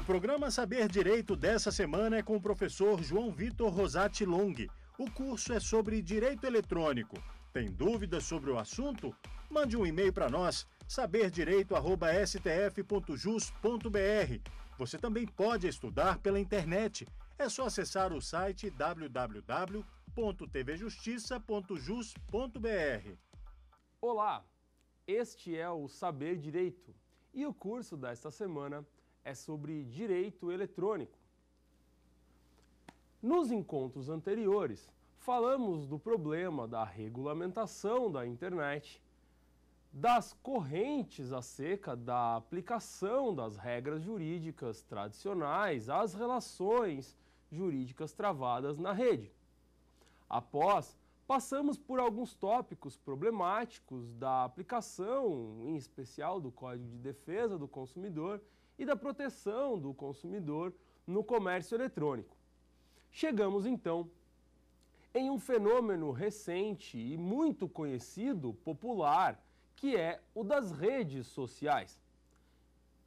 O programa Saber Direito dessa semana é com o professor João Vitor Rosati Long. O curso é sobre direito eletrônico. Tem dúvidas sobre o assunto? Mande um e-mail para nós, saberdireito.stf.jus.br. Você também pode estudar pela internet. É só acessar o site www.tvjustiça.jus.br. Olá, este é o Saber Direito e o curso desta semana é sobre direito eletrônico. Nos encontros anteriores, falamos do problema da regulamentação da internet, das correntes acerca da aplicação das regras jurídicas tradicionais às relações jurídicas travadas na rede. Após, passamos por alguns tópicos problemáticos da aplicação, em especial do Código de Defesa do Consumidor e da proteção do consumidor no comércio eletrônico. Chegamos então em um fenômeno recente e muito conhecido, popular, que é o das redes sociais,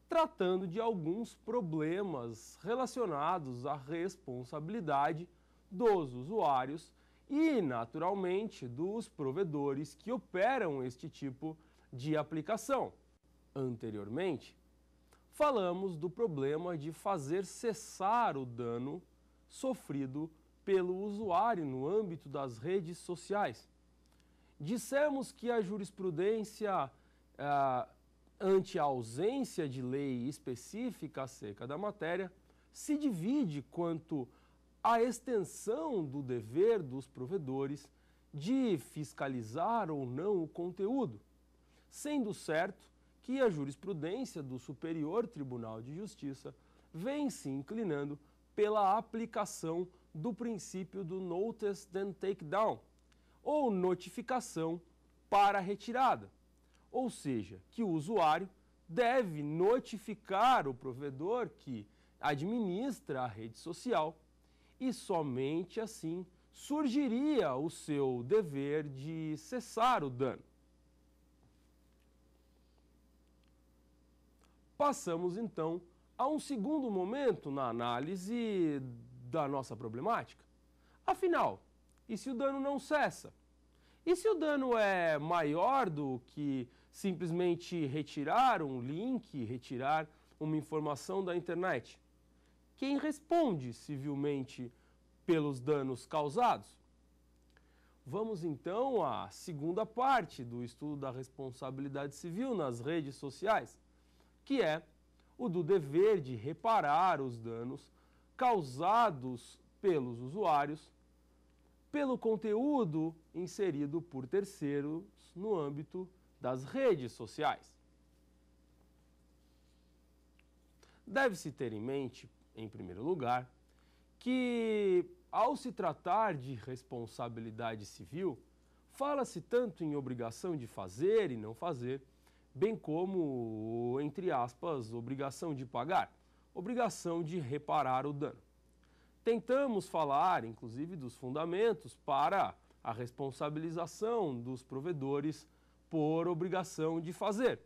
tratando de alguns problemas relacionados à responsabilidade dos usuários e, naturalmente, dos provedores que operam este tipo de aplicação. Anteriormente, falamos do problema de fazer cessar o dano sofrido pelo usuário no âmbito das redes sociais. Dissemos que a jurisprudência ah, ante a ausência de lei específica acerca da matéria se divide quanto à extensão do dever dos provedores de fiscalizar ou não o conteúdo, sendo certo que a jurisprudência do Superior Tribunal de Justiça vem se inclinando pela aplicação do princípio do notice then take down, ou notificação para retirada. Ou seja, que o usuário deve notificar o provedor que administra a rede social e somente assim surgiria o seu dever de cessar o dano. Passamos então a um segundo momento na análise da nossa problemática. Afinal, e se o dano não cessa? E se o dano é maior do que simplesmente retirar um link, retirar uma informação da internet? Quem responde civilmente pelos danos causados? Vamos então à segunda parte do estudo da responsabilidade civil nas redes sociais que é o do dever de reparar os danos causados pelos usuários pelo conteúdo inserido por terceiros no âmbito das redes sociais. Deve-se ter em mente, em primeiro lugar, que ao se tratar de responsabilidade civil, fala-se tanto em obrigação de fazer e não fazer, bem como, entre aspas, obrigação de pagar, obrigação de reparar o dano. Tentamos falar, inclusive, dos fundamentos para a responsabilização dos provedores por obrigação de fazer,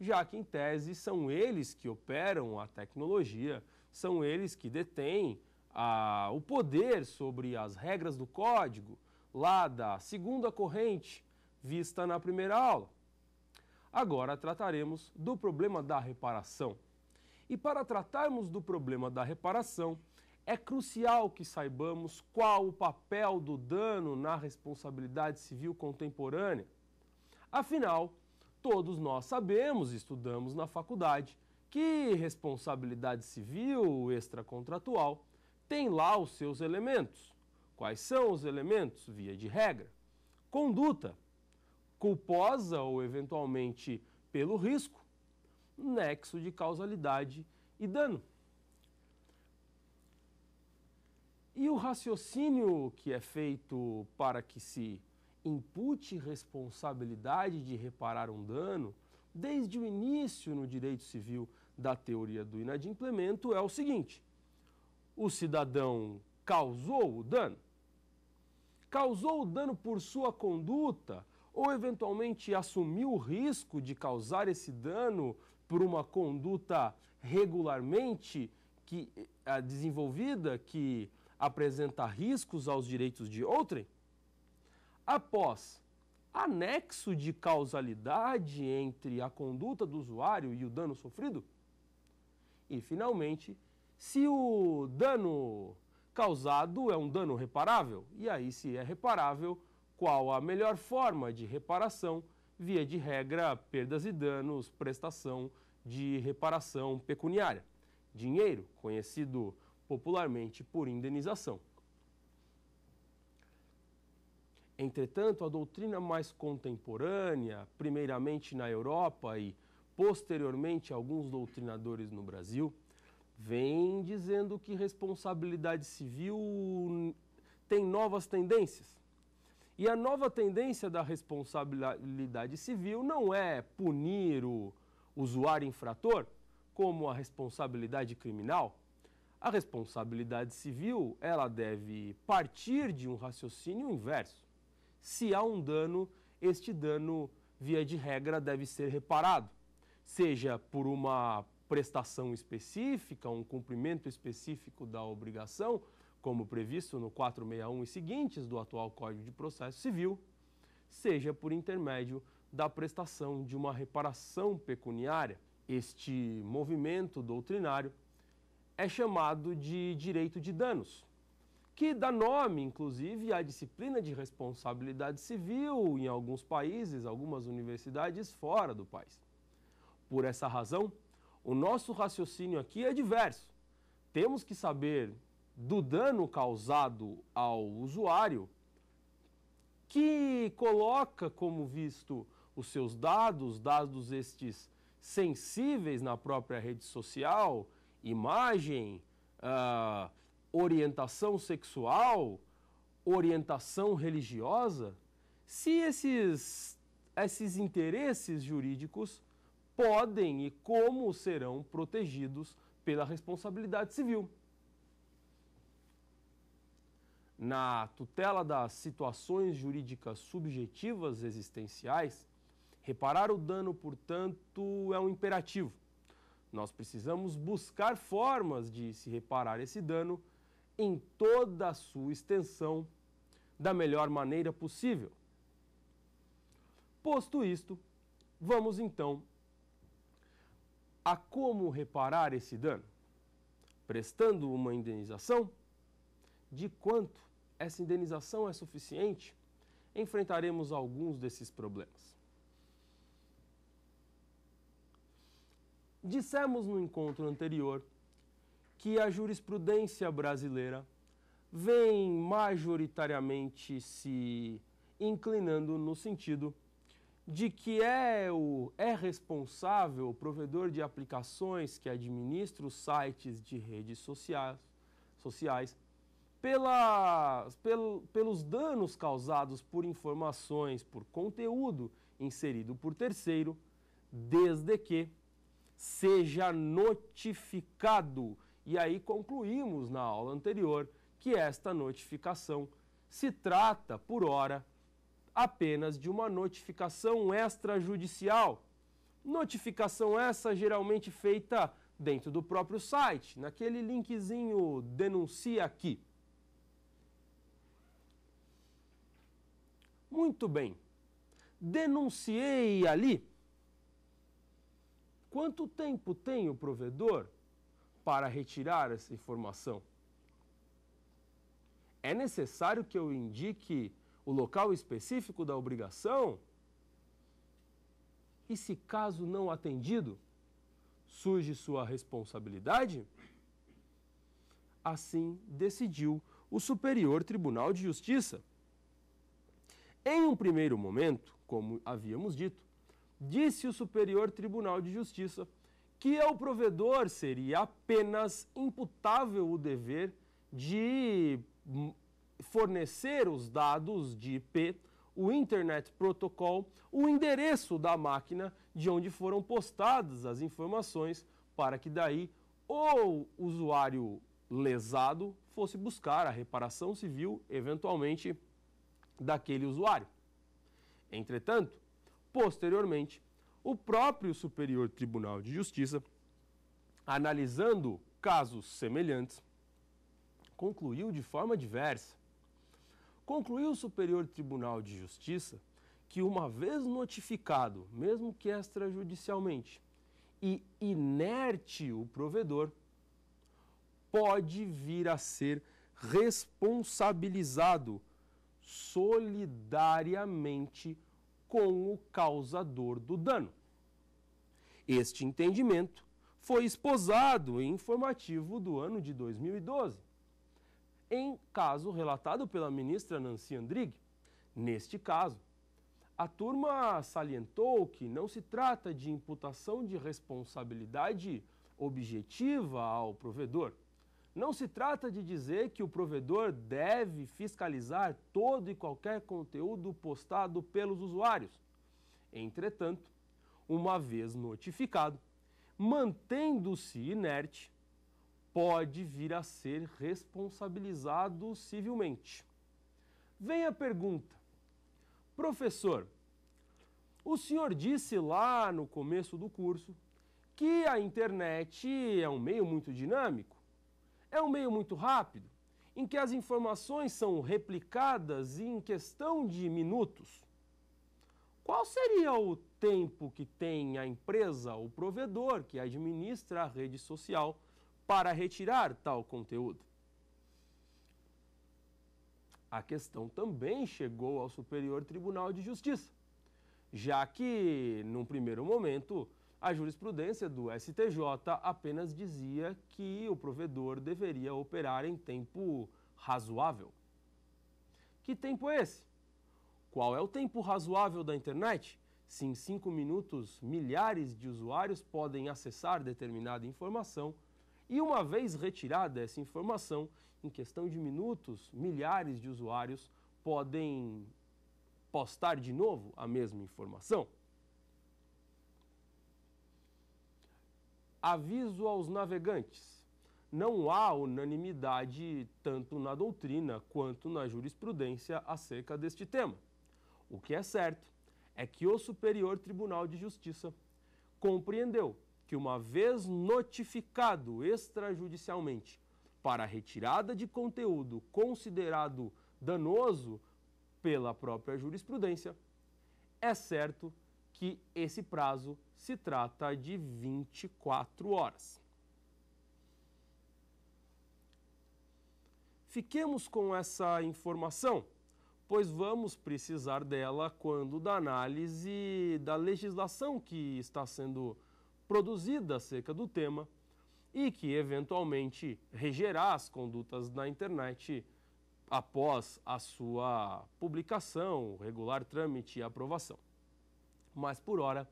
já que, em tese, são eles que operam a tecnologia, são eles que detêm a, o poder sobre as regras do código, lá da segunda corrente, vista na primeira aula. Agora trataremos do problema da reparação. E para tratarmos do problema da reparação, é crucial que saibamos qual o papel do dano na responsabilidade civil contemporânea. Afinal, todos nós sabemos e estudamos na faculdade que responsabilidade civil extracontratual tem lá os seus elementos. Quais são os elementos, via de regra? Conduta, culposa ou eventualmente pelo risco, nexo de causalidade e dano. E o raciocínio que é feito para que se impute responsabilidade de reparar um dano, desde o início no direito civil da teoria do inadimplemento, é o seguinte: o cidadão causou o dano? Causou o dano por sua conduta ou eventualmente assumir o risco de causar esse dano por uma conduta regularmente que, eh, a, desenvolvida que apresenta riscos aos direitos de outrem? Após anexo de causalidade entre a conduta do usuário e o dano sofrido? E, finalmente, se o dano causado é um dano reparável, e aí, se é reparável, qual a melhor forma de reparação, via de regra, perdas e danos, prestação de reparação pecuniária, dinheiro, conhecido popularmente por indenização. Entretanto, a doutrina mais contemporânea, primeiramente na Europa e posteriormente alguns doutrinadores no Brasil, vem dizendo que responsabilidade civil tem novas tendências e a nova tendência da responsabilidade civil não é punir o usuário infrator, como a responsabilidade criminal. A responsabilidade civil, ela deve partir de um raciocínio inverso. Se há um dano, este dano, via de regra, deve ser reparado, seja por uma prestação específica, um cumprimento específico da obrigação, como previsto no 461 e seguintes do atual Código de Processo Civil, seja por intermédio da prestação de uma reparação pecuniária. Este movimento doutrinário é chamado de direito de danos, que dá nome, inclusive, à disciplina de responsabilidade civil em alguns países, algumas universidades fora do país. Por essa razão, o nosso raciocínio aqui é diverso. Temos que saber do dano causado ao usuário, que coloca como visto os seus dados, dados estes sensíveis na própria rede social, imagem, uh, orientação sexual, orientação religiosa, se esses, esses interesses jurídicos podem e como serão protegidos pela responsabilidade civil na tutela das situações jurídicas subjetivas existenciais, reparar o dano, portanto, é um imperativo. Nós precisamos buscar formas de se reparar esse dano em toda a sua extensão da melhor maneira possível. Posto isto, vamos então a como reparar esse dano. Prestando uma indenização, de quanto essa indenização é suficiente, enfrentaremos alguns desses problemas. Dissemos no encontro anterior que a jurisprudência brasileira vem majoritariamente se inclinando no sentido de que é, o, é responsável o provedor de aplicações que administra os sites de redes sociais, sociais pela, pel, pelos danos causados por informações, por conteúdo inserido por terceiro, desde que seja notificado. E aí concluímos na aula anterior que esta notificação se trata, por hora, apenas de uma notificação extrajudicial. Notificação essa geralmente feita dentro do próprio site, naquele linkzinho denuncia aqui. Muito bem. Denunciei ali. Quanto tempo tem o provedor para retirar essa informação? É necessário que eu indique o local específico da obrigação? E se caso não atendido, surge sua responsabilidade? Assim decidiu o Superior Tribunal de Justiça. Em um primeiro momento, como havíamos dito, disse o Superior Tribunal de Justiça que ao provedor seria apenas imputável o dever de hum, fornecer os dados de IP, o Internet Protocol, o endereço da máquina de onde foram postadas as informações para que daí o usuário lesado fosse buscar a reparação civil, eventualmente daquele usuário. Entretanto, posteriormente, o próprio Superior Tribunal de Justiça, analisando casos semelhantes, concluiu de forma diversa. Concluiu o Superior Tribunal de Justiça que, uma vez notificado, mesmo que extrajudicialmente, e inerte o provedor, pode vir a ser responsabilizado solidariamente com o causador do dano. Este entendimento foi esposado em informativo do ano de 2012, em caso relatado pela ministra Nancy Andrighi. Neste caso, a turma salientou que não se trata de imputação de responsabilidade objetiva ao provedor não se trata de dizer que o provedor deve fiscalizar todo e qualquer conteúdo postado pelos usuários. Entretanto, uma vez notificado, mantendo-se inerte, pode vir a ser responsabilizado civilmente. Vem a pergunta: Professor, o senhor disse lá no começo do curso que a internet é um meio muito dinâmico é um meio muito rápido em que as informações são replicadas em questão de minutos. Qual seria o tempo que tem a empresa ou provedor que administra a rede social para retirar tal conteúdo? A questão também chegou ao Superior Tribunal de Justiça, já que, num primeiro momento, a jurisprudência do STJ apenas dizia que o provedor deveria operar em tempo razoável. Que tempo é esse? Qual é o tempo razoável da internet? Se em cinco minutos milhares de usuários podem acessar determinada informação e, uma vez retirada essa informação, em questão de minutos, milhares de usuários podem postar de novo a mesma informação. Aviso aos navegantes: não há unanimidade tanto na doutrina quanto na jurisprudência acerca deste tema. O que é certo é que o Superior Tribunal de Justiça compreendeu que, uma vez notificado extrajudicialmente para retirada de conteúdo considerado danoso pela própria jurisprudência, é certo que que esse prazo se trata de 24 horas. Fiquemos com essa informação, pois vamos precisar dela quando da análise da legislação que está sendo produzida acerca do tema e que eventualmente regerá as condutas na internet após a sua publicação, regular trâmite e aprovação mas por hora,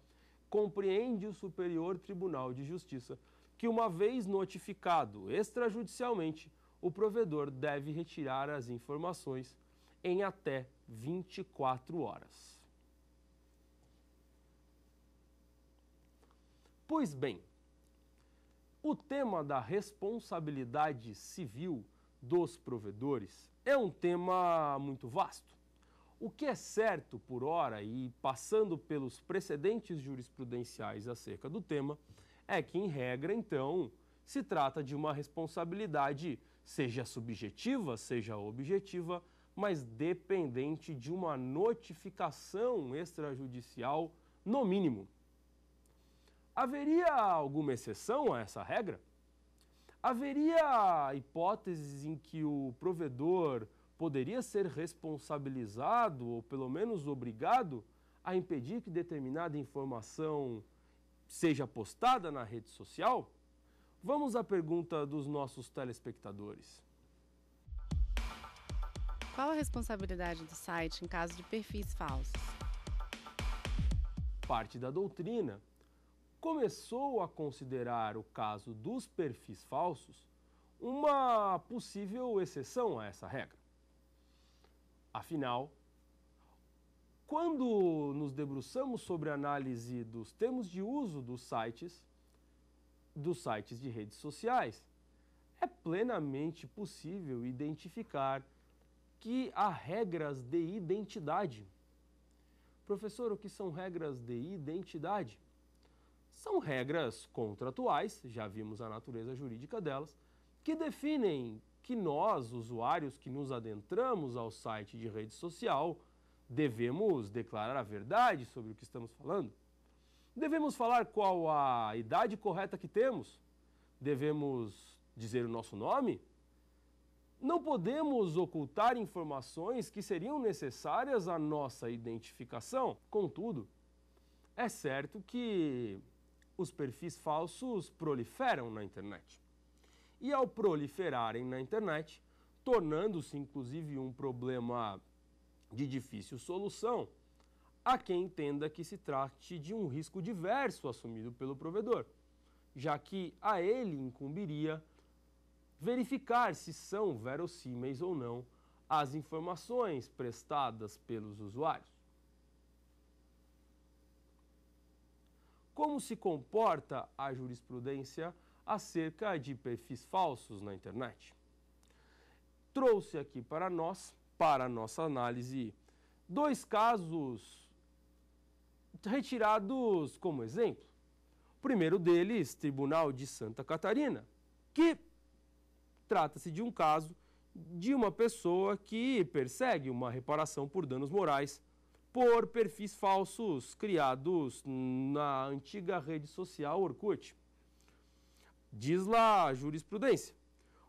compreende o Superior Tribunal de Justiça que, uma vez notificado extrajudicialmente, o provedor deve retirar as informações em até 24 horas. Pois bem, o tema da responsabilidade civil dos provedores é um tema muito vasto o que é certo por hora, e passando pelos precedentes jurisprudenciais acerca do tema, é que, em regra, então, se trata de uma responsabilidade, seja subjetiva, seja objetiva, mas dependente de uma notificação extrajudicial, no mínimo. Haveria alguma exceção a essa regra? Haveria hipóteses em que o provedor poderia ser responsabilizado ou pelo menos obrigado a impedir que determinada informação seja postada na rede social? Vamos à pergunta dos nossos telespectadores. Qual a responsabilidade do site em caso de perfis falsos? Parte da doutrina começou a considerar o caso dos perfis falsos uma possível exceção a essa regra. Afinal, quando nos debruçamos sobre a análise dos termos de uso dos sites, dos sites de redes sociais, é plenamente possível identificar que há regras de identidade. Professor, o que são regras de identidade? São regras contratuais, já vimos a natureza jurídica delas, que definem que nós, usuários que nos adentramos ao site de rede social, devemos declarar a verdade sobre o que estamos falando? Devemos falar qual a idade correta que temos? Devemos dizer o nosso nome? Não podemos ocultar informações que seriam necessárias à nossa identificação. Contudo, é certo que os perfis falsos proliferam na internet e ao proliferarem na internet, tornando-se inclusive um problema de difícil solução, há quem entenda que se trate de um risco diverso assumido pelo provedor, já que a ele incumbiria verificar se são verossímeis ou não as informações prestadas pelos usuários. Como se comporta a jurisprudência acerca de perfis falsos na internet. Trouxe aqui para nós, para a nossa análise, dois casos retirados como exemplo. O primeiro deles, Tribunal de Santa Catarina, que trata-se de um caso de uma pessoa que persegue uma reparação por danos morais por perfis falsos criados na antiga rede social Orkut. Diz lá a jurisprudência.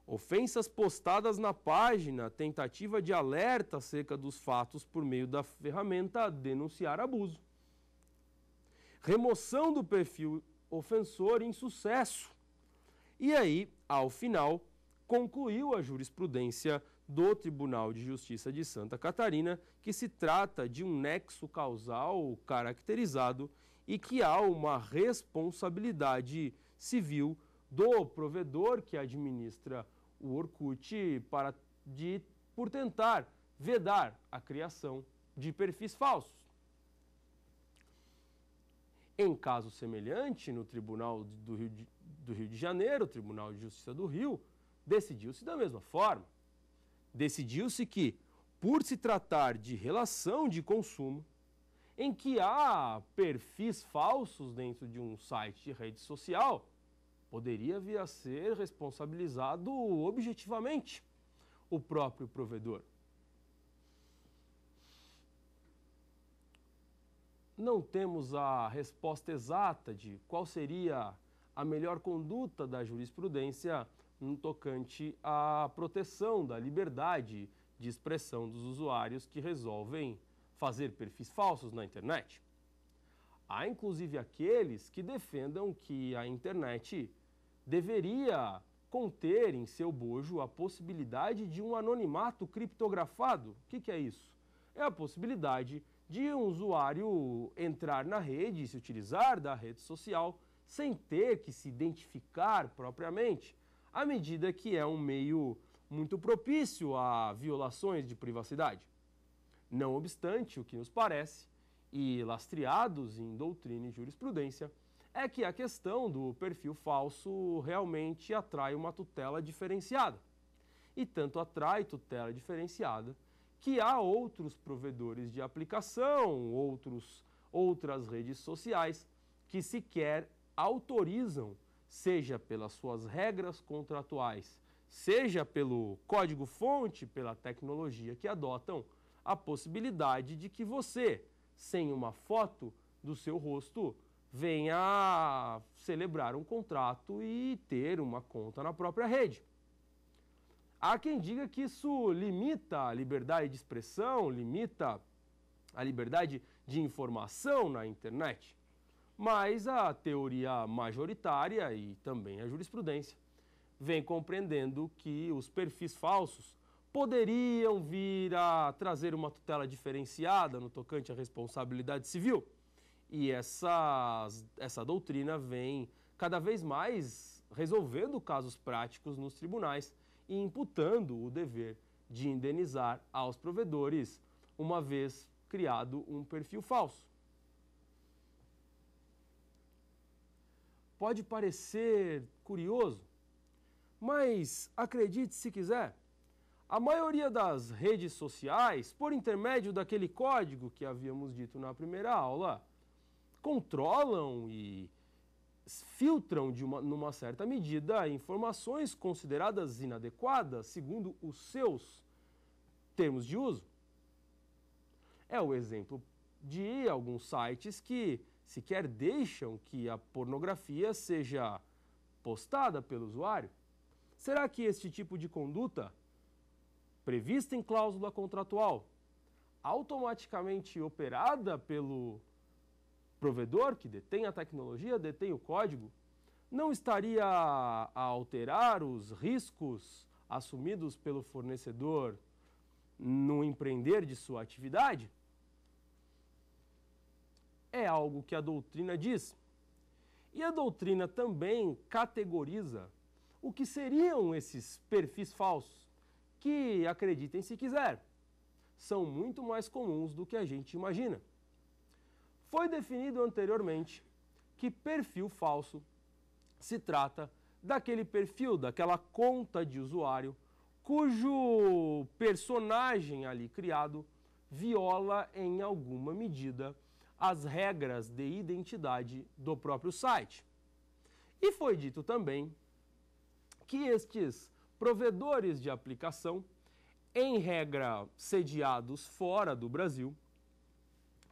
Ofensas postadas na página, tentativa de alerta acerca dos fatos por meio da ferramenta denunciar abuso. Remoção do perfil ofensor em sucesso. E aí, ao final, concluiu a jurisprudência do Tribunal de Justiça de Santa Catarina que se trata de um nexo causal caracterizado e que há uma responsabilidade civil do provedor que administra o Orkut para de por tentar vedar a criação de perfis falsos. Em caso semelhante, no Tribunal do Rio de, do Rio de Janeiro, o Tribunal de Justiça do Rio, decidiu-se da mesma forma. Decidiu-se que, por se tratar de relação de consumo, em que há perfis falsos dentro de um site de rede social, poderia vir a ser responsabilizado objetivamente o próprio provedor. Não temos a resposta exata de qual seria a melhor conduta da jurisprudência no tocante à proteção da liberdade de expressão dos usuários que resolvem fazer perfis falsos na internet. Há inclusive aqueles que defendam que a internet deveria conter em seu bojo a possibilidade de um anonimato criptografado. O que, que é isso? É a possibilidade de um usuário entrar na rede e se utilizar da rede social sem ter que se identificar propriamente, à medida que é um meio muito propício a violações de privacidade. Não obstante, o que nos parece, e lastreados em doutrina e jurisprudência, é que a questão do perfil falso realmente atrai uma tutela diferenciada. E tanto atrai tutela diferenciada que há outros provedores de aplicação, outros, outras redes sociais que sequer autorizam, seja pelas suas regras contratuais, seja pelo código-fonte, pela tecnologia que adotam, a possibilidade de que você, sem uma foto do seu rosto, venha celebrar um contrato e ter uma conta na própria rede. Há quem diga que isso limita a liberdade de expressão, limita a liberdade de informação na internet. Mas a teoria majoritária e também a jurisprudência vem compreendendo que os perfis falsos poderiam vir a trazer uma tutela diferenciada no tocante à responsabilidade civil e essa, essa doutrina vem cada vez mais resolvendo casos práticos nos tribunais e imputando o dever de indenizar aos provedores, uma vez criado um perfil falso. Pode parecer curioso, mas acredite se quiser, a maioria das redes sociais, por intermédio daquele código que havíamos dito na primeira aula, controlam e filtram de uma, numa certa medida informações consideradas inadequadas segundo os seus termos de uso. É o exemplo de alguns sites que sequer deixam que a pornografia seja postada pelo usuário. Será que este tipo de conduta, prevista em cláusula contratual, automaticamente operada pelo provedor que detém a tecnologia, detém o código, não estaria a alterar os riscos assumidos pelo fornecedor no empreender de sua atividade? É algo que a doutrina diz. E a doutrina também categoriza o que seriam esses perfis falsos, que acreditem se quiser, são muito mais comuns do que a gente imagina. Foi definido anteriormente que perfil falso se trata daquele perfil, daquela conta de usuário cujo personagem ali criado viola em alguma medida as regras de identidade do próprio site. E foi dito também que estes provedores de aplicação, em regra sediados fora do Brasil,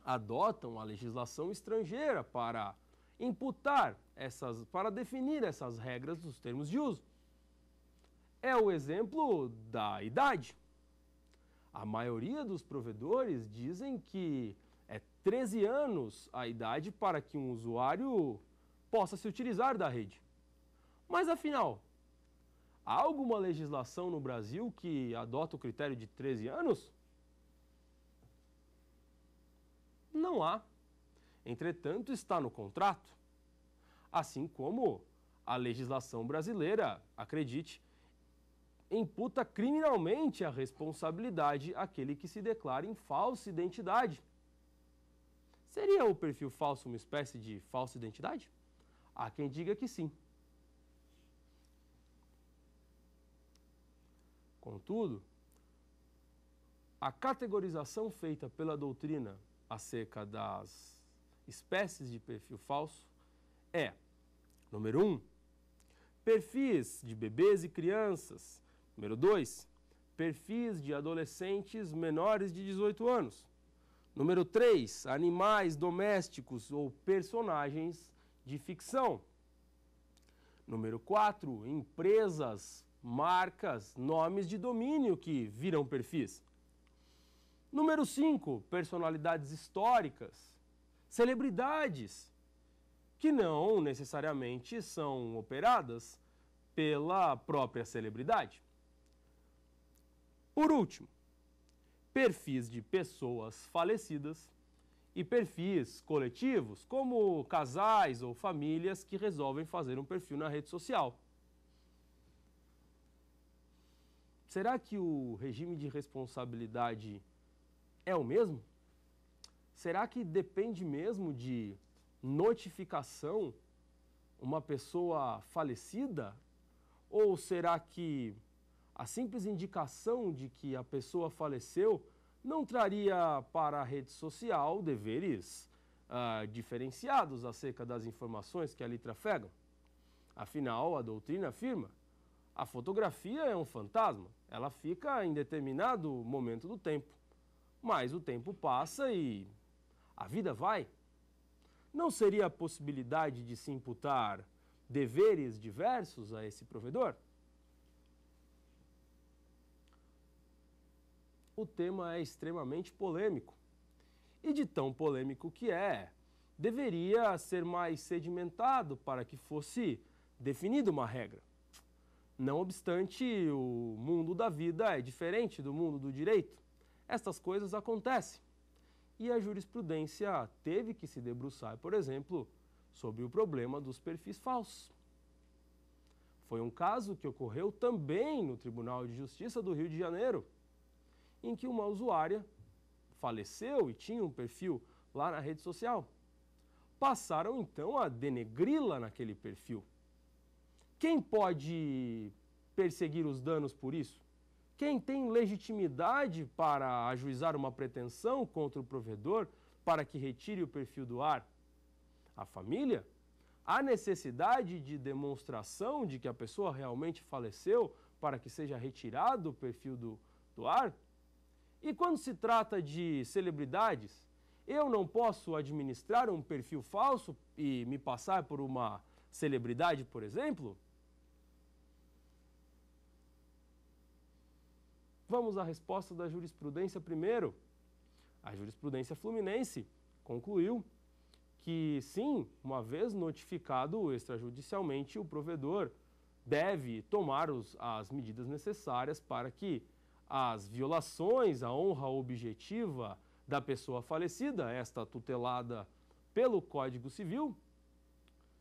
adotam a legislação estrangeira para imputar essas, para definir essas regras dos termos de uso. É o exemplo da idade. A maioria dos provedores dizem que é 13 anos a idade para que um usuário possa se utilizar da rede. Mas afinal, há alguma legislação no Brasil que adota o critério de 13 anos? não há. Entretanto, está no contrato. Assim como a legislação brasileira, acredite, imputa criminalmente a responsabilidade àquele que se declara em falsa identidade. Seria o perfil falso uma espécie de falsa identidade? Há quem diga que sim. Contudo, a categorização feita pela doutrina acerca das espécies de perfil falso é, número 1, um, perfis de bebês e crianças. Número 2, perfis de adolescentes menores de 18 anos. Número 3, animais domésticos ou personagens de ficção. Número 4, empresas, marcas, nomes de domínio que viram perfis. Número 5, personalidades históricas, celebridades, que não necessariamente são operadas pela própria celebridade. Por último, perfis de pessoas falecidas e perfis coletivos, como casais ou famílias que resolvem fazer um perfil na rede social. Será que o regime de responsabilidade é o mesmo? Será que depende mesmo de notificação uma pessoa falecida? Ou será que a simples indicação de que a pessoa faleceu não traria para a rede social deveres uh, diferenciados acerca das informações que ali trafegam? Afinal, a doutrina afirma a fotografia é um fantasma, ela fica em determinado momento do tempo. Mas o tempo passa e a vida vai. Não seria a possibilidade de se imputar deveres diversos a esse provedor? O tema é extremamente polêmico. E de tão polêmico que é, deveria ser mais sedimentado para que fosse definida uma regra. Não obstante, o mundo da vida é diferente do mundo do direito. Estas coisas acontecem. E a jurisprudência teve que se debruçar, por exemplo, sobre o problema dos perfis falsos. Foi um caso que ocorreu também no Tribunal de Justiça do Rio de Janeiro, em que uma usuária faleceu e tinha um perfil lá na rede social. Passaram então a denegri-la naquele perfil. Quem pode perseguir os danos por isso? Quem tem legitimidade para ajuizar uma pretensão contra o provedor para que retire o perfil do ar? A família? Há necessidade de demonstração de que a pessoa realmente faleceu para que seja retirado o perfil do, do ar? E quando se trata de celebridades, eu não posso administrar um perfil falso e me passar por uma celebridade, por exemplo? Vamos à resposta da jurisprudência primeiro. A jurisprudência fluminense concluiu que, sim, uma vez notificado extrajudicialmente, o provedor deve tomar os, as medidas necessárias para que as violações à honra objetiva da pessoa falecida, esta tutelada pelo Código Civil,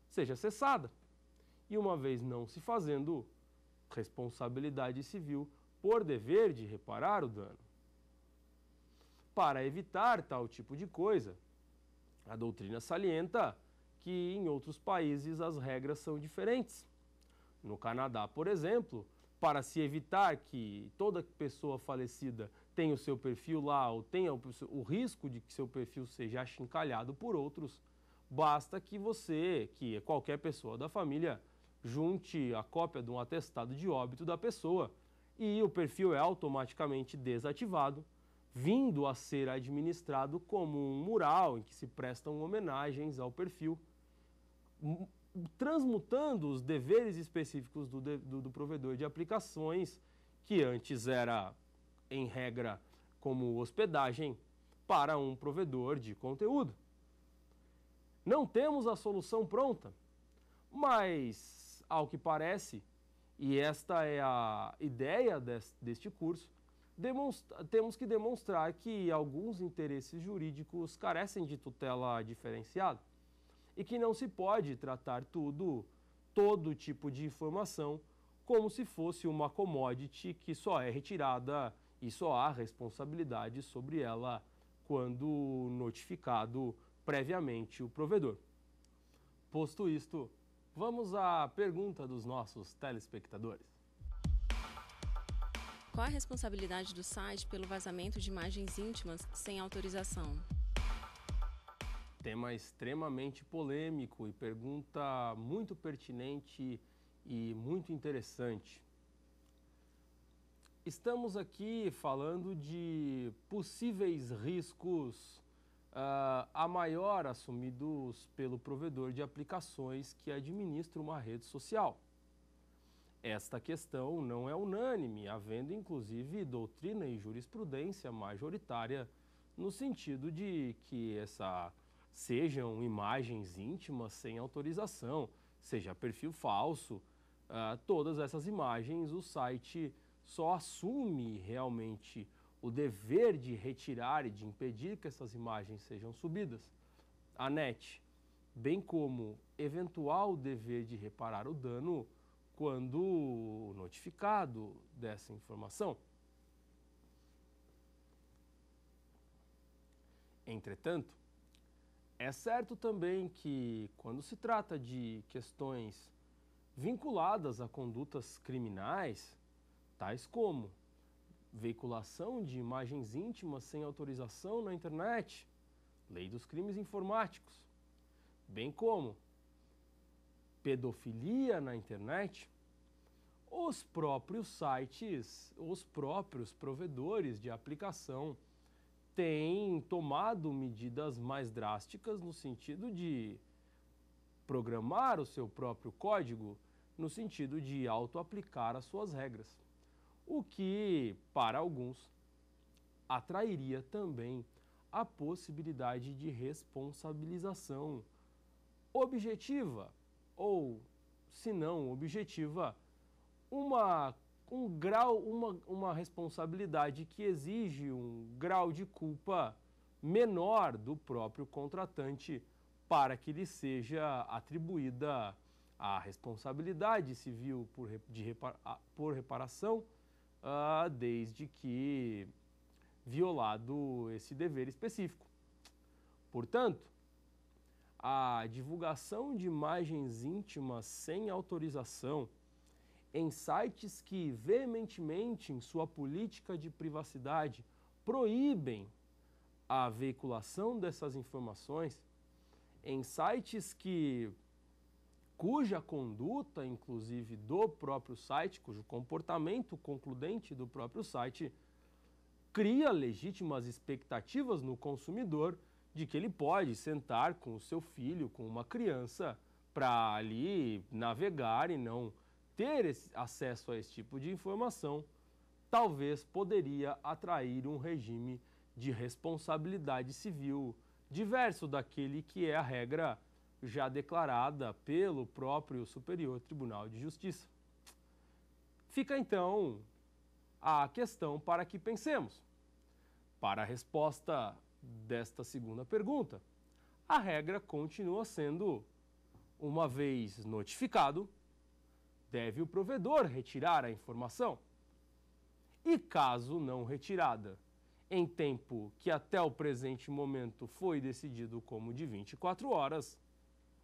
seja cessada. E uma vez não se fazendo, responsabilidade civil por dever de reparar o dano. Para evitar tal tipo de coisa, a doutrina salienta que em outros países as regras são diferentes. No Canadá, por exemplo, para se evitar que toda pessoa falecida tenha o seu perfil lá ou tenha o, risco de que seu perfil seja achincalhado por outros, basta que você, que qualquer pessoa da família, junte a cópia de um atestado de óbito da pessoa e o perfil é automaticamente desativado, vindo a ser administrado como um mural em que se prestam homenagens ao perfil, transmutando os deveres específicos do, de, do, do provedor de aplicações, que antes era, em regra, como hospedagem, para um provedor de conteúdo. Não temos a solução pronta, mas, ao que parece, e esta é a ideia deste, deste curso, demonstra, temos que demonstrar que alguns interesses jurídicos carecem de tutela diferenciada e que não se pode tratar tudo, todo tipo de informação, como se fosse uma commodity que só é retirada e só há responsabilidade sobre ela quando notificado previamente o provedor. Posto isto, Vamos à pergunta dos nossos telespectadores. Qual a responsabilidade do site pelo vazamento de imagens íntimas sem autorização? Tema extremamente polêmico e pergunta muito pertinente e muito interessante. Estamos aqui falando de possíveis riscos uh, a maior assumidos pelo provedor de aplicações que administra uma rede social. Esta questão não é unânime, havendo inclusive doutrina e jurisprudência majoritária no sentido de que essa sejam imagens íntimas sem autorização, seja perfil falso, uh, todas essas imagens o site só assume realmente o dever de retirar e de impedir que essas imagens sejam subidas, a NET, bem como eventual dever de reparar o dano quando notificado dessa informação. Entretanto, é certo também que, quando se trata de questões vinculadas a condutas criminais, tais como veiculação de imagens íntimas sem autorização na internet, lei dos crimes informáticos, bem como pedofilia na internet, os próprios sites, os próprios provedores de aplicação têm tomado medidas mais drásticas no sentido de programar o seu próprio código, no sentido de auto-aplicar as suas regras o que para alguns atrairia também a possibilidade de responsabilização objetiva ou, se não objetiva, uma, um grau, uma, uma responsabilidade que exige um grau de culpa menor do próprio contratante para que lhe seja atribuída a responsabilidade civil por, de repara, por reparação uh, desde que violado esse dever específico. Portanto, a divulgação de imagens íntimas sem autorização em sites que veementemente em sua política de privacidade proíbem a veiculação dessas informações, em sites que cuja conduta, inclusive do próprio site, cujo comportamento concludente do próprio site, cria legítimas expectativas no consumidor de que ele pode sentar com o seu filho, com uma criança, para ali navegar e não ter esse, acesso a esse tipo de informação, talvez poderia atrair um regime de responsabilidade civil diverso daquele que é a regra já declarada pelo próprio Superior Tribunal de Justiça. Fica então a questão para que pensemos. Para a resposta desta segunda pergunta, a regra continua sendo: uma vez notificado, deve o provedor retirar a informação. E caso não retirada, em tempo que até o presente momento foi decidido como de 24 horas,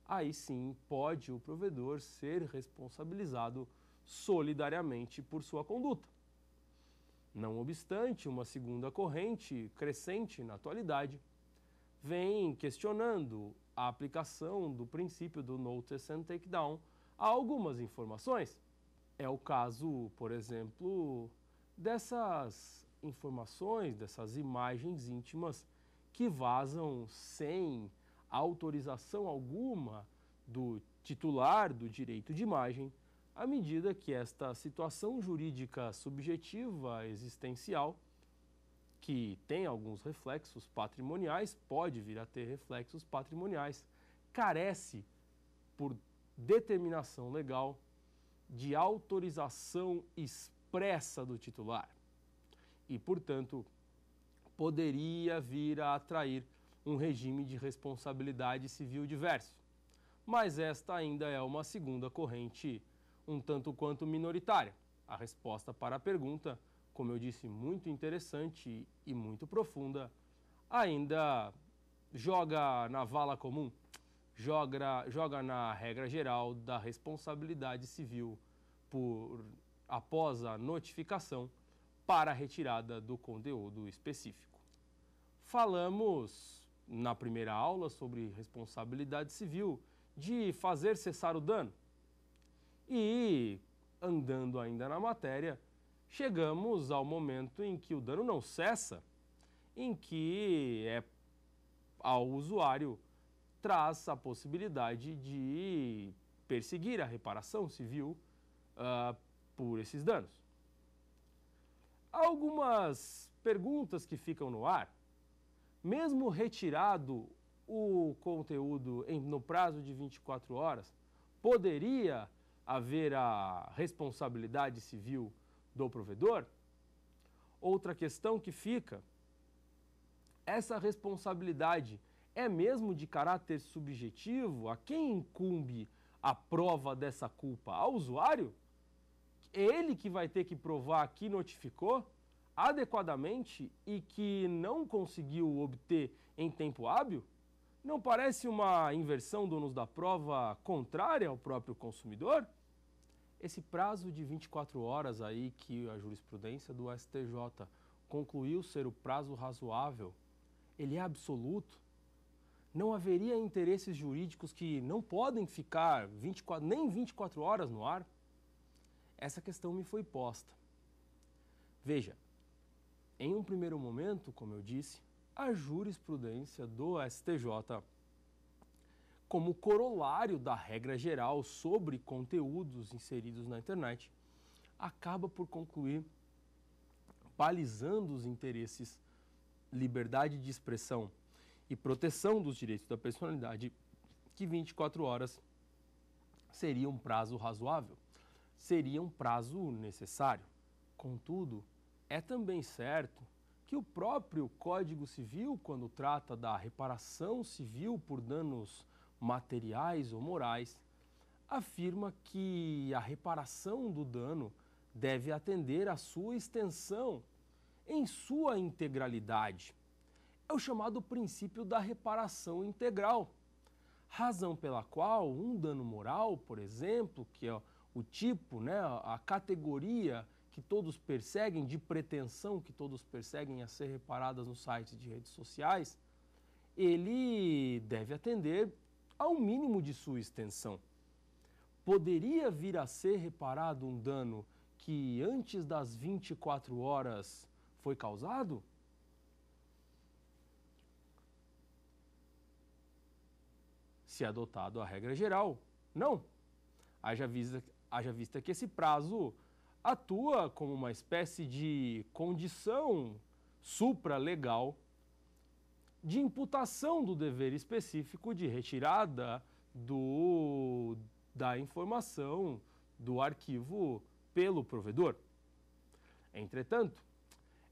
aí sim pode o provedor ser responsabilizado solidariamente por sua conduta. Não obstante, uma segunda corrente, crescente na atualidade, vem questionando a aplicação do princípio do notice and takedown a algumas informações. É o caso, por exemplo, dessas informações, dessas imagens íntimas que vazam sem autorização alguma do titular do direito de imagem, à medida que esta situação jurídica subjetiva existencial, que tem alguns reflexos patrimoniais, pode vir a ter reflexos patrimoniais, carece, por determinação legal, de autorização expressa do titular e, portanto, poderia vir a atrair um regime de responsabilidade civil diverso. Mas esta ainda é uma segunda corrente um tanto quanto minoritária. A resposta para a pergunta, como eu disse, muito interessante e muito profunda, ainda joga na vala comum, joga, joga na regra geral da responsabilidade civil por após a notificação para a retirada do conteúdo específico. Falamos na primeira aula sobre responsabilidade civil, de fazer cessar o dano. E, andando ainda na matéria, chegamos ao momento em que o dano não cessa, em que é ao usuário traz a possibilidade de perseguir a reparação civil uh, por esses danos. Algumas perguntas que ficam no ar mesmo retirado o conteúdo em, no prazo de 24 horas, poderia haver a responsabilidade civil do provedor? Outra questão que fica: essa responsabilidade é mesmo de caráter subjetivo? A quem incumbe a prova dessa culpa? Ao usuário? Ele que vai ter que provar que notificou? adequadamente e que não conseguiu obter em tempo hábil? Não parece uma inversão do ônus da prova contrária ao próprio consumidor? Esse prazo de 24 horas aí que a jurisprudência do STJ concluiu ser o prazo razoável, ele é absoluto? Não haveria interesses jurídicos que não podem ficar 24, nem 24 horas no ar? Essa questão me foi posta. Veja, em um primeiro momento, como eu disse, a jurisprudência do STJ, como corolário da regra geral sobre conteúdos inseridos na internet, acaba por concluir balizando os interesses liberdade de expressão e proteção dos direitos da personalidade que 24 horas seria um prazo razoável, seria um prazo necessário. Contudo, é também certo que o próprio Código Civil, quando trata da reparação civil por danos materiais ou morais, afirma que a reparação do dano deve atender à sua extensão em sua integralidade. É o chamado princípio da reparação integral, razão pela qual um dano moral, por exemplo, que é o tipo, né, a categoria que todos perseguem, de pretensão que todos perseguem a ser reparadas no site de redes sociais, ele deve atender ao mínimo de sua extensão. Poderia vir a ser reparado um dano que antes das 24 horas foi causado? Se adotado a regra geral, não. Haja vista, haja vista que esse prazo atua como uma espécie de condição supralegal de imputação do dever específico de retirada do, da informação do arquivo pelo provedor. Entretanto,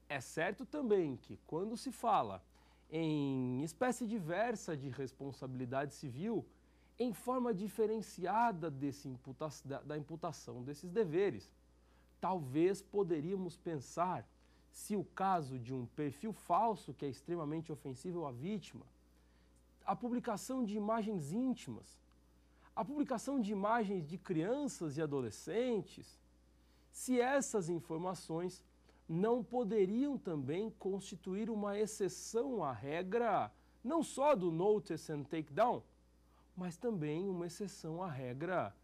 é certo também que quando se fala em espécie diversa de responsabilidade civil, em forma diferenciada desse imputa da, da imputação desses deveres, talvez poderíamos pensar se o caso de um perfil falso, que é extremamente ofensivo à vítima, a publicação de imagens íntimas, a publicação de imagens de crianças e adolescentes, se essas informações não poderiam também constituir uma exceção à regra, não só do notice and takedown, mas também uma exceção à regra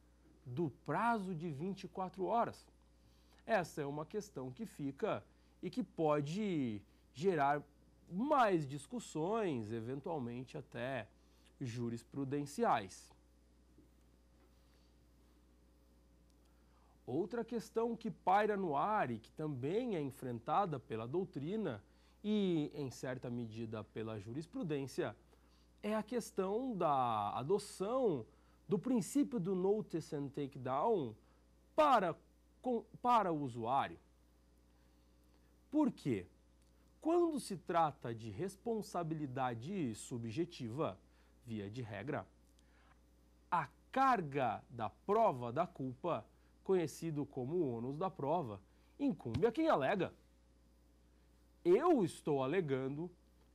do prazo de 24 horas. Essa é uma questão que fica e que pode gerar mais discussões, eventualmente até jurisprudenciais. Outra questão que paira no ar e que também é enfrentada pela doutrina e, em certa medida, pela jurisprudência é a questão da adoção do princípio do notice and take down para com, para o usuário. Por quê? Quando se trata de responsabilidade subjetiva, via de regra, a carga da prova da culpa, conhecido como ônus da prova, incumbe a quem alega. Eu estou alegando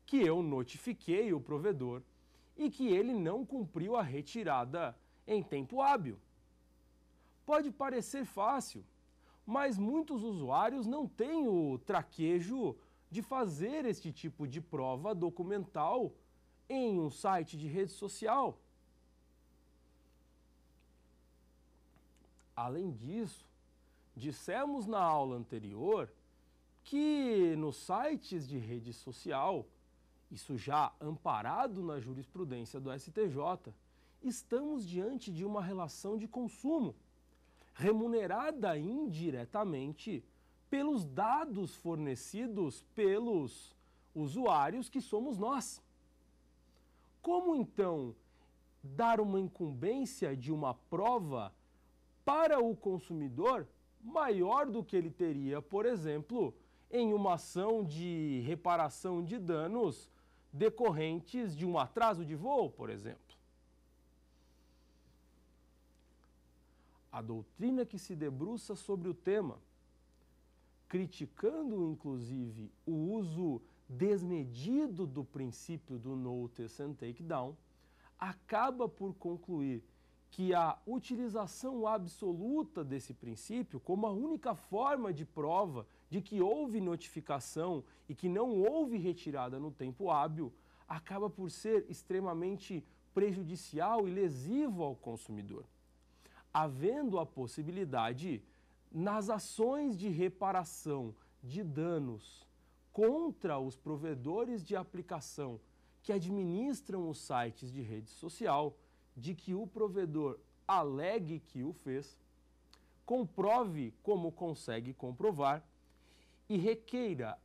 que eu notifiquei o provedor e que ele não cumpriu a retirada em tempo hábil. Pode parecer fácil, mas muitos usuários não têm o traquejo de fazer este tipo de prova documental em um site de rede social. Além disso, dissemos na aula anterior que nos sites de rede social, isso já amparado na jurisprudência do STJ, estamos diante de uma relação de consumo remunerada indiretamente pelos dados fornecidos pelos usuários que somos nós. Como então dar uma incumbência de uma prova para o consumidor maior do que ele teria, por exemplo, em uma ação de reparação de danos decorrentes de um atraso de voo, por exemplo? a doutrina que se debruça sobre o tema, criticando inclusive o uso desmedido do princípio do notice and take down, acaba por concluir que a utilização absoluta desse princípio como a única forma de prova de que houve notificação e que não houve retirada no tempo hábil acaba por ser extremamente prejudicial e lesivo ao consumidor havendo a possibilidade nas ações de reparação de danos contra os provedores de aplicação que administram os sites de rede social, de que o provedor alegue que o fez, comprove como consegue comprovar e requeira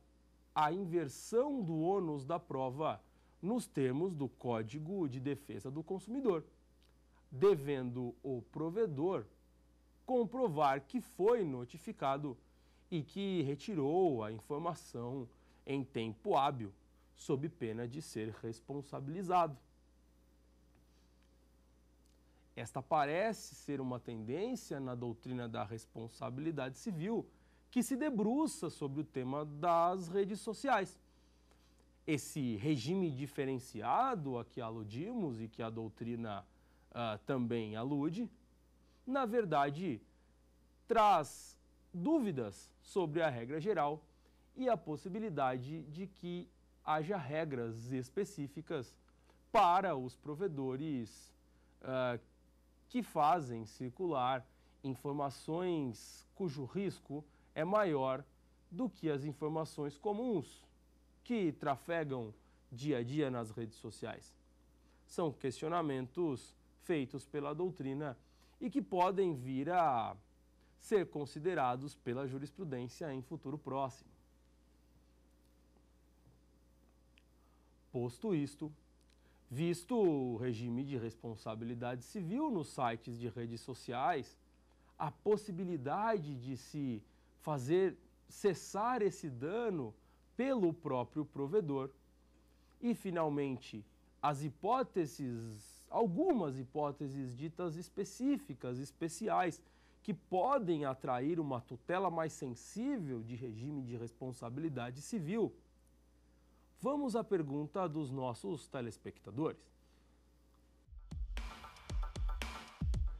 a inversão do ônus da prova nos termos do Código de Defesa do Consumidor devendo o provedor comprovar que foi notificado e que retirou a informação em tempo hábil, sob pena de ser responsabilizado. Esta parece ser uma tendência na doutrina da responsabilidade civil, que se debruça sobre o tema das redes sociais. Esse regime diferenciado a que aludimos e que a doutrina uh, também alude, na verdade traz dúvidas sobre a regra geral e a possibilidade de que haja regras específicas para os provedores uh, que fazem circular informações cujo risco é maior do que as informações comuns que trafegam dia a dia nas redes sociais. São questionamentos feitos pela doutrina e que podem vir a ser considerados pela jurisprudência em futuro próximo. Posto isto, visto o regime de responsabilidade civil nos sites de redes sociais, a possibilidade de se fazer cessar esse dano pelo próprio provedor. E, finalmente, as hipóteses algumas hipóteses ditas específicas, especiais, que podem atrair uma tutela mais sensível de regime de responsabilidade civil. Vamos à pergunta dos nossos telespectadores.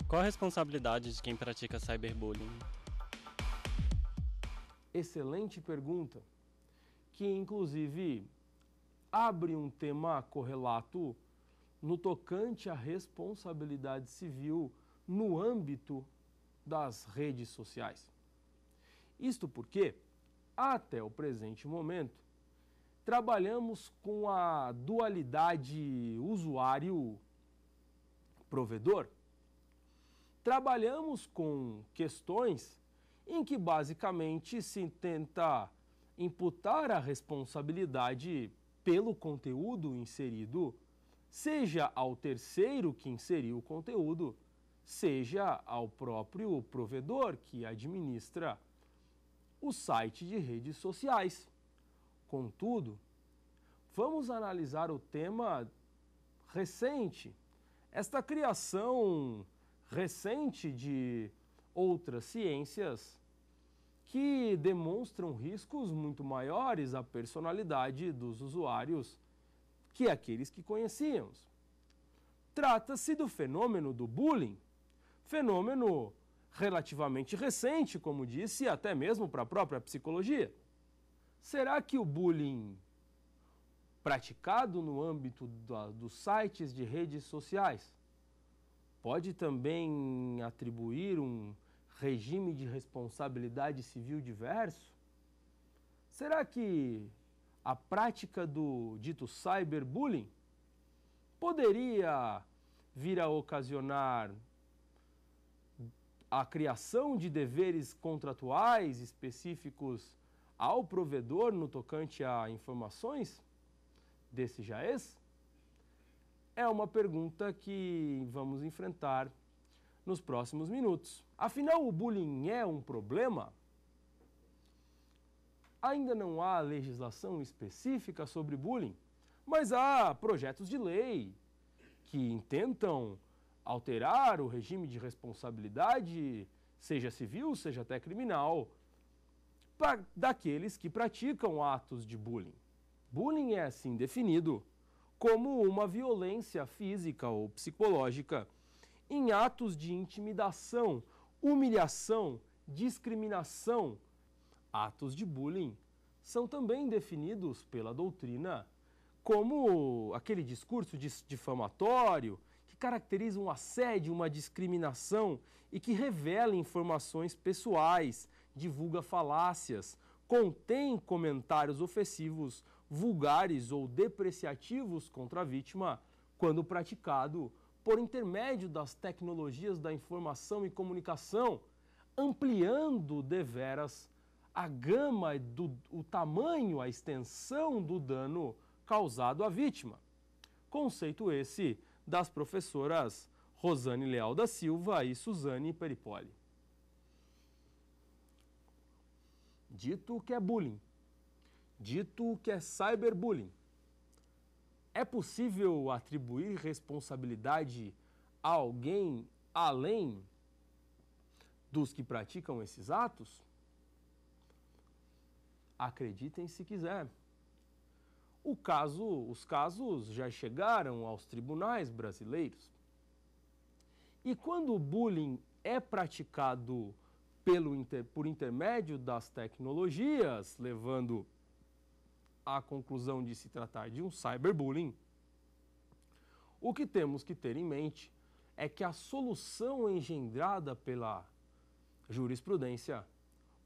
Qual a responsabilidade de quem pratica cyberbullying? Excelente pergunta, que inclusive abre um tema correlato no tocante à responsabilidade civil no âmbito das redes sociais. Isto porque, até o presente momento, trabalhamos com a dualidade usuário-provedor. Trabalhamos com questões em que basicamente se tenta imputar a responsabilidade pelo conteúdo inserido seja ao terceiro que inseriu o conteúdo, seja ao próprio provedor que administra o site de redes sociais. Contudo, vamos analisar o tema recente, esta criação recente de outras ciências que demonstram riscos muito maiores à personalidade dos usuários que aqueles que conhecíamos. Trata-se do fenômeno do bullying, fenômeno relativamente recente, como disse, até mesmo para a própria psicologia. Será que o bullying praticado no âmbito da, dos sites de redes sociais pode também atribuir um regime de responsabilidade civil diverso? Será que a prática do dito cyberbullying poderia vir a ocasionar a criação de deveres contratuais específicos ao provedor no tocante a informações desse JAES? É uma pergunta que vamos enfrentar nos próximos minutos. Afinal, o bullying é um problema? Ainda não há legislação específica sobre bullying, mas há projetos de lei que intentam alterar o regime de responsabilidade, seja civil, seja até criminal, pra, daqueles que praticam atos de bullying. Bullying é assim definido como uma violência física ou psicológica em atos de intimidação, humilhação, discriminação Atos de bullying são também definidos pela doutrina como aquele discurso difamatório que caracteriza um assédio, uma discriminação e que revela informações pessoais, divulga falácias, contém comentários ofensivos, vulgares ou depreciativos contra a vítima quando praticado por intermédio das tecnologias da informação e comunicação, ampliando deveras a gama, do, o tamanho, a extensão do dano causado à vítima. Conceito esse das professoras Rosane Leal da Silva e Suzane Peripoli. Dito que é bullying, dito que é cyberbullying. É possível atribuir responsabilidade a alguém além dos que praticam esses atos? Acreditem se quiser. O caso, os casos já chegaram aos tribunais brasileiros. E quando o bullying é praticado pelo inter, por intermédio das tecnologias, levando à conclusão de se tratar de um cyberbullying, o que temos que ter em mente é que a solução engendrada pela jurisprudência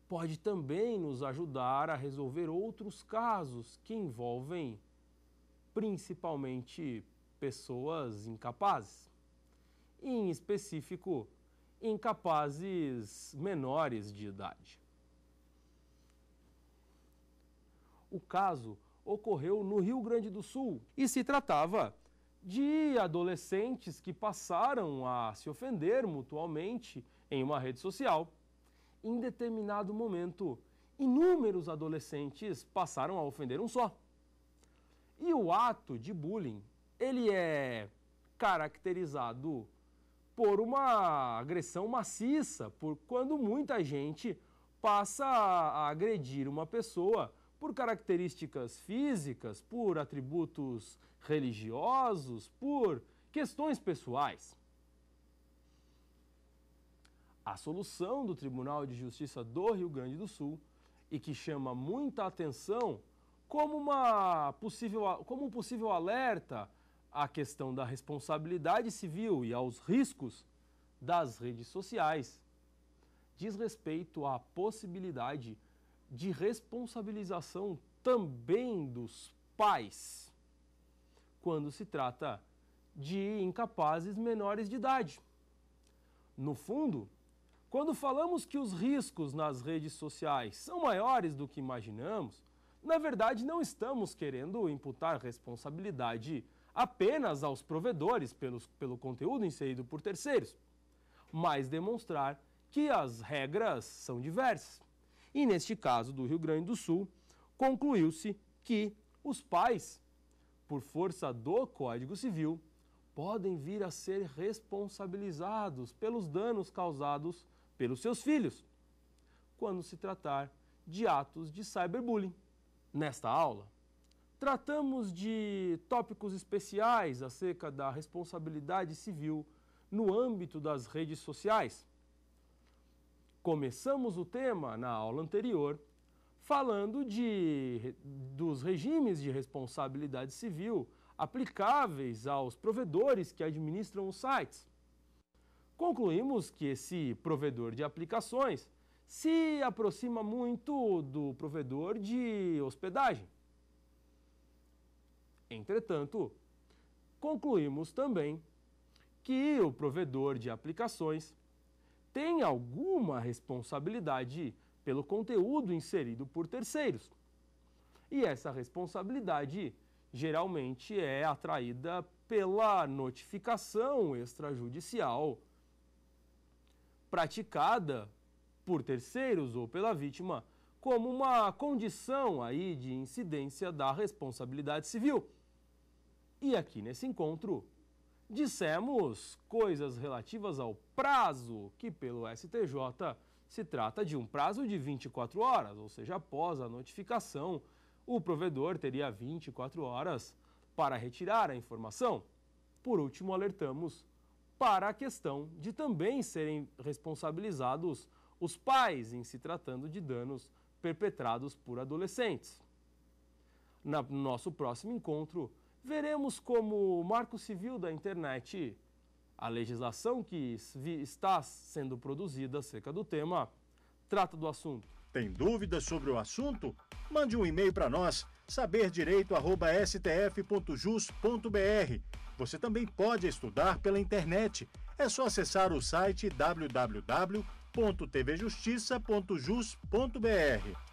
pode também nos ajudar a resolver outros casos que envolvem principalmente pessoas incapazes. Em específico, incapazes menores de idade. O caso ocorreu no Rio Grande do Sul e se tratava de adolescentes que passaram a se ofender mutualmente em uma rede social em determinado momento, inúmeros adolescentes passaram a ofender um só. E o ato de bullying, ele é caracterizado por uma agressão maciça, por quando muita gente passa a agredir uma pessoa por características físicas, por atributos religiosos, por questões pessoais. A solução do Tribunal de Justiça do Rio Grande do Sul, e que chama muita atenção como, uma possível, como um possível alerta à questão da responsabilidade civil e aos riscos das redes sociais, diz respeito à possibilidade de responsabilização também dos pais quando se trata de incapazes menores de idade. No fundo, quando falamos que os riscos nas redes sociais são maiores do que imaginamos, na verdade não estamos querendo imputar responsabilidade apenas aos provedores pelos, pelo conteúdo inserido por terceiros, mas demonstrar que as regras são diversas. E neste caso do Rio Grande do Sul, concluiu-se que os pais, por força do Código Civil, podem vir a ser responsabilizados pelos danos causados pelos seus filhos, quando se tratar de atos de cyberbullying. Nesta aula, tratamos de tópicos especiais acerca da responsabilidade civil no âmbito das redes sociais. Começamos o tema na aula anterior falando de, dos regimes de responsabilidade civil aplicáveis aos provedores que administram os sites. Concluímos que esse provedor de aplicações se aproxima muito do provedor de hospedagem. Entretanto, concluímos também que o provedor de aplicações tem alguma responsabilidade pelo conteúdo inserido por terceiros. E essa responsabilidade geralmente é atraída pela notificação extrajudicial praticada por terceiros ou pela vítima como uma condição aí de incidência da responsabilidade civil. E aqui nesse encontro dissemos coisas relativas ao prazo que pelo STJ se trata de um prazo de 24 horas, ou seja, após a notificação, o provedor teria 24 horas para retirar a informação. Por último, alertamos para a questão de também serem responsabilizados os pais em se tratando de danos perpetrados por adolescentes. No nosso próximo encontro, veremos como o Marco Civil da Internet, a legislação que está sendo produzida acerca do tema, trata do assunto. Tem dúvidas sobre o assunto? Mande um e-mail para nós saberdireito@stf.jus.br. Você também pode estudar pela internet. É só acessar o site www.tvjustiça.jus.br.